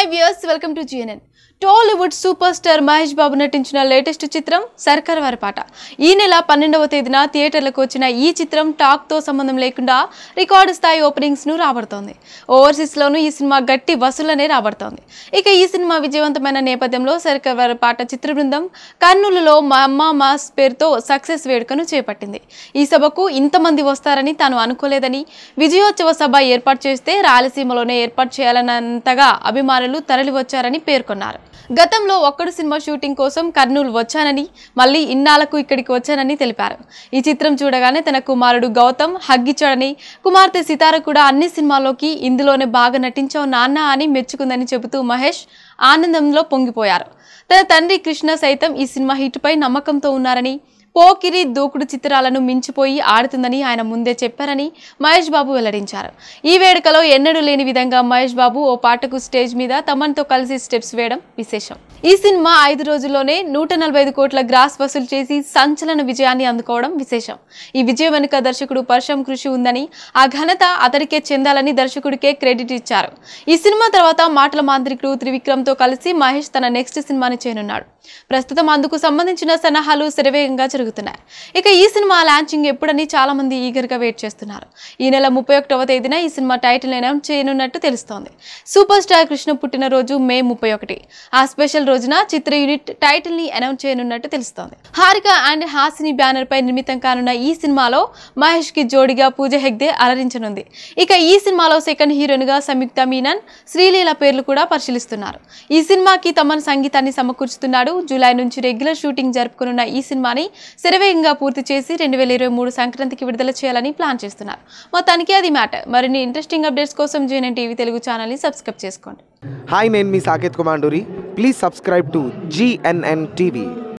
hi viewers welcome to GNN Tollywood super star Mahesh Babu నటించిన latest చిత్రం సర్కార్ వారి పాట ఈ నెల పన్నెండవ తేదీన థియేటర్లకు వచ్చిన ఈ చిత్రం టాక్తో సంబంధం లేకుండా రికార్డు స్థాయి ఓపెనింగ్స్ను రాబడుతోంది ఓవర్సీస్లోనూ ఈ సినిమా గట్టి వసూలనే రాబడుతోంది ఇక ఈ సినిమా విజయవంతమైన నేపథ్యంలో సర్కార్ వారి పాట చిత్ర బృందం కర్నూలులో మా అమ్మ మాస్ పేరుతో సక్సెస్ వేడుకను చేపట్టింది ఈ సభకు ఇంతమంది వస్తారని తాను అనుకోలేదని విజయోత్సవ సభ ఏర్పాటు చేస్తే రాయలసీమలోనే ఏర్పాటు చేయాలన్నంతగా అభిమానులు కళాకారులు తరలివచ్చారని పేర్కొన్నారు గతంలో ఒక్కడు సినిమా షూటింగ్ కోసం కర్నూలు వచ్చానని మళ్ళీ ఇన్నాళ్లకు ఇక్కడికి వచ్చానని తెలిపారు ఈ చిత్రం చూడగానే తన కుమారుడు గౌతమ్ హగ్గిచ్చాడని కుమార్తె సితార కూడా అన్ని సినిమాల్లోకి ఇందులోనే బాగా నటించావు నాన్న అని మెచ్చుకుందని చెబుతూ మహేష్ ఆనందంలో పొంగిపోయారు తన తండ్రి కృష్ణ సైతం ఈ సినిమా హిట్పై నమ్మకంతో ఉన్నారని పోకిరి దూకుడు చిత్రాలను మించిపోయి ఆడుతుందని ఆయన ముందే చెప్పారని మహేష్ బాబు వెల్లడించారు ఈ వేడుకలో ఎన్నడూ లేని విధంగా మహేష్ బాబు ఓ పాటకు స్టేజ్ మీద తమన్తో కలిసి స్టెప్స్ వేయడం విశేషం ఈ సినిమా ఐదు రోజుల్లోనే నూట నలభై ఐదు కోట్ల గ్రాస్ వసూలు చేసి సంచలన విజయాన్ని అందుకోవడం విశేషం ఈ విజయం వెనుక దర్శకుడు పరిశ్రమ కృషి ఉందని ఆ ఘనత అతడికే చెందాలని దర్శకుడికే క్రెడిట్ ఇచ్చారు ఈ సినిమా తర్వాత మాటల మాంత్రికుడు త్రివిక్రమ్తో కలిసి మహేష్ తన నెక్స్ట్ సినిమాని చేయనున్నాడు ప్రస్తుతం అందుకు సంబంధించిన సన్నాహాలు శరవేగంగా తిరుగుతున్నారు ఇక ఈ సినిమా లాంచింగ్ ఎప్పుడని చాలామంది ఈగర్గా వెయిట్ చేస్తున్నారు ఈ నెల ముప్పై ఒకటవ తేదీన ఈ సినిమా టైటిల్ అనౌన్స్ చేయనున్నట్టు తెలుస్తోంది సూపర్ స్టార్ కృష్ణ పుట్టినరోజు మే ముప్పై ఒకటి ఆ స్పెషల్ రోజున చిత్ర యూనిట్ టైటిల్ని అనౌన్స్ చేయనున్నట్టు తెలుస్తోంది హారిక అండ్ హాసిని బ్యానర్పై నిర్మితం కానున్న ఈ సినిమాలో మహేష్కి జోడిగా పూజ హెగ్దే అలరించనుంది ఇక ఈ సినిమాలో సెకండ్ హీరోయిన్గా సంయుక్త మీనన్ శ్రీలీల పేర్లు కూడా పరిశీలిస్తున్నారు ఈ సినిమాకి తమన్ సంగీతాన్ని సమకూర్చుతున్నాడు జూలై నుంచి రెగ్యులర్ షూటింగ్ జరుపుకున్న ఈ సినిమాని శరవేగంగా పూర్తి చేసి రెండు వేల ఇరవై మూడు సంక్రాంతికి విడుదల చేయాలని ప్లాన్ చేస్తున్నారు మొత్తానికి అది మ్యాటర్ మరిన్ని ఇంట్రెస్టింగ్ అప్డేట్స్ కోసం జీఎన్ఎన్ టీవీ తెలుగు ఛానల్ని సబ్స్క్రైబ్ చేసుకోండి హాయ్ నేను మీ Saketh Kumanduri please subscribe to GNN TV